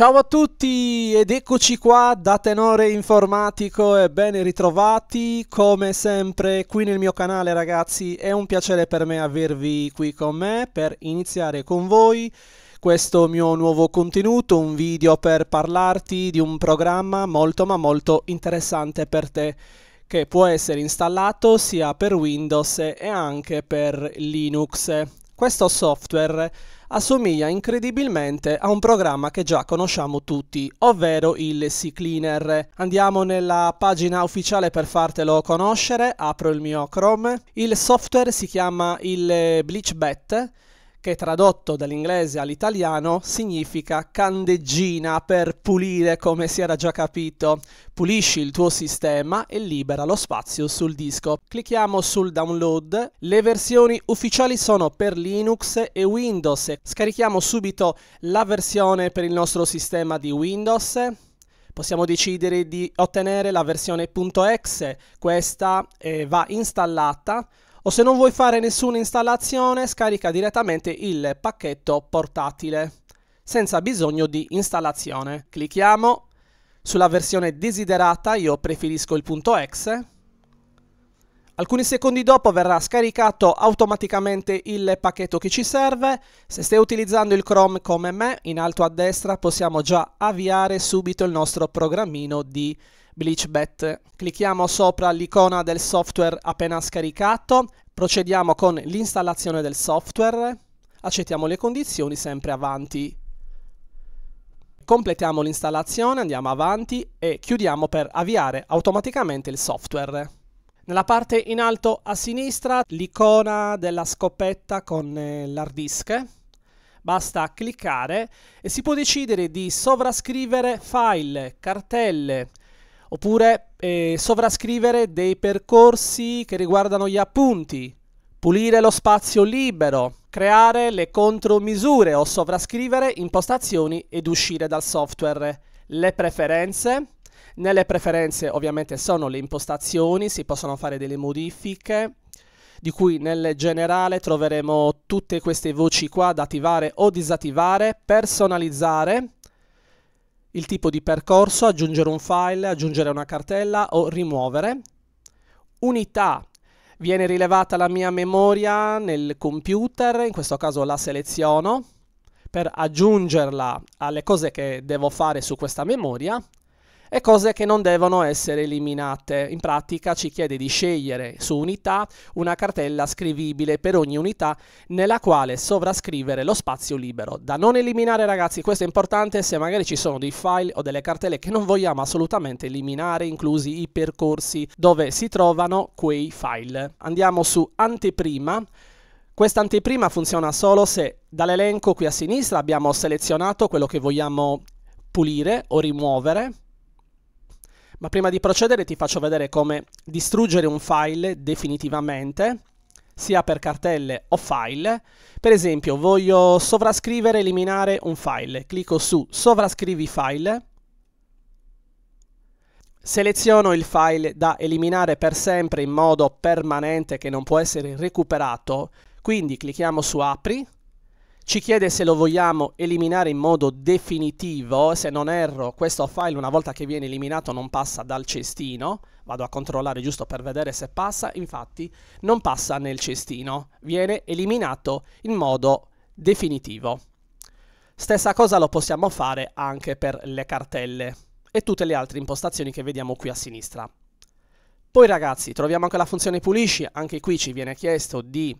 Ciao a tutti ed eccoci qua da Tenore Informatico e ben ritrovati come sempre qui nel mio canale ragazzi è un piacere per me avervi qui con me per iniziare con voi questo mio nuovo contenuto, un video per parlarti di un programma molto ma molto interessante per te che può essere installato sia per Windows e anche per Linux. Questo software assomiglia incredibilmente a un programma che già conosciamo tutti, ovvero il Sea Cleaner. Andiamo nella pagina ufficiale per fartelo conoscere, apro il mio Chrome. Il software si chiama il BleachBet che tradotto dall'inglese all'italiano significa candeggina per pulire come si era già capito. Pulisci il tuo sistema e libera lo spazio sul disco. Clicchiamo sul download. Le versioni ufficiali sono per Linux e Windows. Scarichiamo subito la versione per il nostro sistema di Windows possiamo decidere di ottenere la versione .exe, questa eh, va installata o se non vuoi fare nessuna installazione scarica direttamente il pacchetto portatile senza bisogno di installazione. Clicchiamo sulla versione desiderata, io preferisco il punto .exe Alcuni secondi dopo verrà scaricato automaticamente il pacchetto che ci serve. Se stai utilizzando il Chrome come me, in alto a destra possiamo già avviare subito il nostro programmino di BleachBet. Clicchiamo sopra l'icona del software appena scaricato, procediamo con l'installazione del software, accettiamo le condizioni sempre avanti. Completiamo l'installazione, andiamo avanti e chiudiamo per avviare automaticamente il software. Nella parte in alto a sinistra l'icona della scopetta con eh, l'hard disk. Basta cliccare e si può decidere di sovrascrivere file, cartelle oppure eh, sovrascrivere dei percorsi che riguardano gli appunti, pulire lo spazio libero, creare le contromisure o sovrascrivere impostazioni ed uscire dal software, le preferenze, nelle preferenze ovviamente sono le impostazioni, si possono fare delle modifiche di cui nel generale troveremo tutte queste voci qua da attivare o disattivare, personalizzare il tipo di percorso, aggiungere un file, aggiungere una cartella o rimuovere. Unità. Viene rilevata la mia memoria nel computer, in questo caso la seleziono per aggiungerla alle cose che devo fare su questa memoria e cose che non devono essere eliminate. In pratica ci chiede di scegliere su unità una cartella scrivibile per ogni unità nella quale sovrascrivere lo spazio libero. Da non eliminare ragazzi, questo è importante se magari ci sono dei file o delle cartelle che non vogliamo assolutamente eliminare, inclusi i percorsi dove si trovano quei file. Andiamo su anteprima. Questa anteprima funziona solo se dall'elenco qui a sinistra abbiamo selezionato quello che vogliamo pulire o rimuovere ma prima di procedere ti faccio vedere come distruggere un file definitivamente, sia per cartelle o file. Per esempio voglio sovrascrivere, eliminare un file. Clicco su sovrascrivi file. Seleziono il file da eliminare per sempre in modo permanente che non può essere recuperato. Quindi clicchiamo su apri ci chiede se lo vogliamo eliminare in modo definitivo, se non erro questo file una volta che viene eliminato non passa dal cestino, vado a controllare giusto per vedere se passa, infatti non passa nel cestino, viene eliminato in modo definitivo. Stessa cosa lo possiamo fare anche per le cartelle e tutte le altre impostazioni che vediamo qui a sinistra. Poi ragazzi troviamo anche la funzione pulisci, anche qui ci viene chiesto di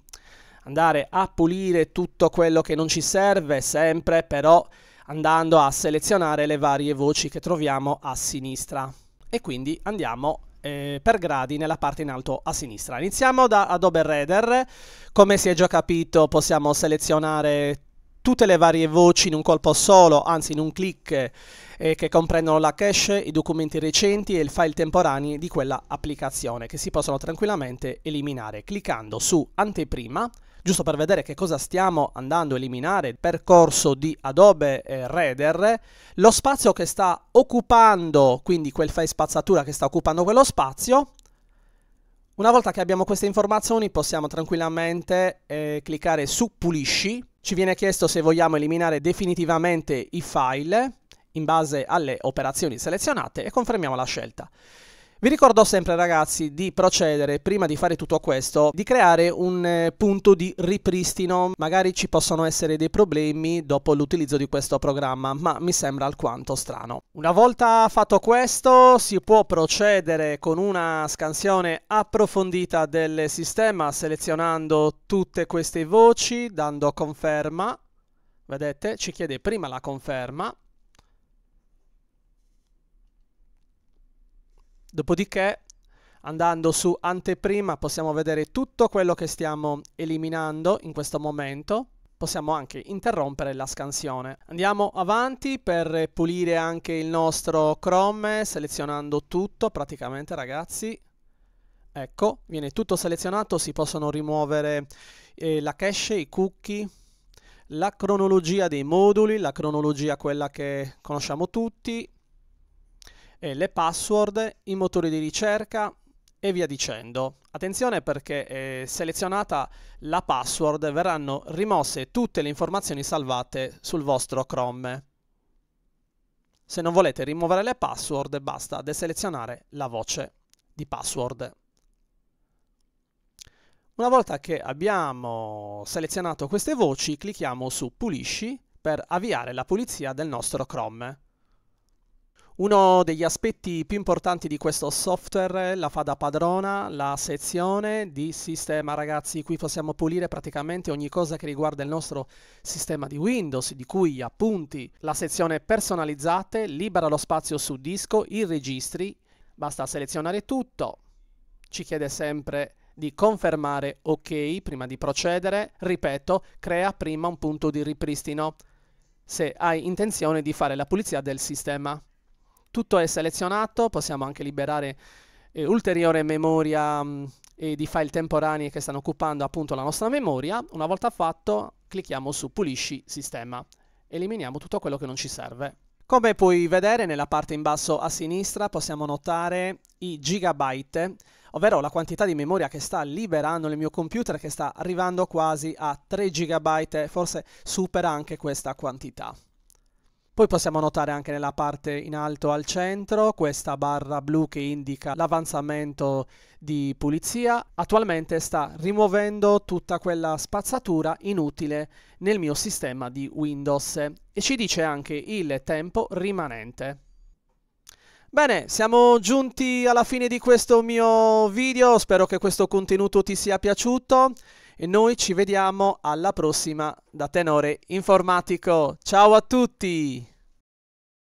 andare a pulire tutto quello che non ci serve, sempre però andando a selezionare le varie voci che troviamo a sinistra. E quindi andiamo eh, per gradi nella parte in alto a sinistra. Iniziamo da Adobe Reader. Come si è già capito possiamo selezionare tutte le varie voci in un colpo solo, anzi in un clic, eh, che comprendono la cache, i documenti recenti e il file temporanei di quella applicazione, che si possono tranquillamente eliminare cliccando su Anteprima giusto per vedere che cosa stiamo andando a eliminare, il percorso di Adobe eh, Reader, lo spazio che sta occupando, quindi quel file spazzatura che sta occupando quello spazio, una volta che abbiamo queste informazioni possiamo tranquillamente eh, cliccare su pulisci, ci viene chiesto se vogliamo eliminare definitivamente i file in base alle operazioni selezionate e confermiamo la scelta. Vi ricordo sempre ragazzi di procedere, prima di fare tutto questo, di creare un eh, punto di ripristino. Magari ci possono essere dei problemi dopo l'utilizzo di questo programma, ma mi sembra alquanto strano. Una volta fatto questo si può procedere con una scansione approfondita del sistema selezionando tutte queste voci, dando conferma. Vedete, ci chiede prima la conferma Dopodiché andando su anteprima possiamo vedere tutto quello che stiamo eliminando in questo momento. Possiamo anche interrompere la scansione. Andiamo avanti per pulire anche il nostro Chrome selezionando tutto praticamente ragazzi. Ecco, viene tutto selezionato, si possono rimuovere eh, la cache, i cookie, la cronologia dei moduli, la cronologia quella che conosciamo tutti, le password, i motori di ricerca e via dicendo. Attenzione perché eh, selezionata la password verranno rimosse tutte le informazioni salvate sul vostro Chrome. Se non volete rimuovere le password basta deselezionare la voce di password. Una volta che abbiamo selezionato queste voci clicchiamo su Pulisci per avviare la pulizia del nostro Chrome. Uno degli aspetti più importanti di questo software la fa da padrona la sezione di sistema ragazzi, qui possiamo pulire praticamente ogni cosa che riguarda il nostro sistema di Windows, di cui appunti la sezione personalizzate libera lo spazio su disco, i registri, basta selezionare tutto, ci chiede sempre di confermare ok prima di procedere, ripeto, crea prima un punto di ripristino se hai intenzione di fare la pulizia del sistema. Tutto è selezionato, possiamo anche liberare eh, ulteriore memoria mh, mm, di file temporanei che stanno occupando appunto la nostra memoria. Una volta fatto clicchiamo su pulisci sistema. Eliminiamo tutto quello che non ci serve. Come puoi vedere nella parte in basso a sinistra possiamo notare i gigabyte, ovvero la quantità di memoria che sta liberando il mio computer che sta arrivando quasi a 3 gigabyte, forse supera anche questa quantità. Poi possiamo notare anche nella parte in alto al centro questa barra blu che indica l'avanzamento di pulizia. Attualmente sta rimuovendo tutta quella spazzatura inutile nel mio sistema di Windows e ci dice anche il tempo rimanente. Bene, siamo giunti alla fine di questo mio video, spero che questo contenuto ti sia piaciuto e noi ci vediamo alla prossima da Tenore Informatico. Ciao a tutti!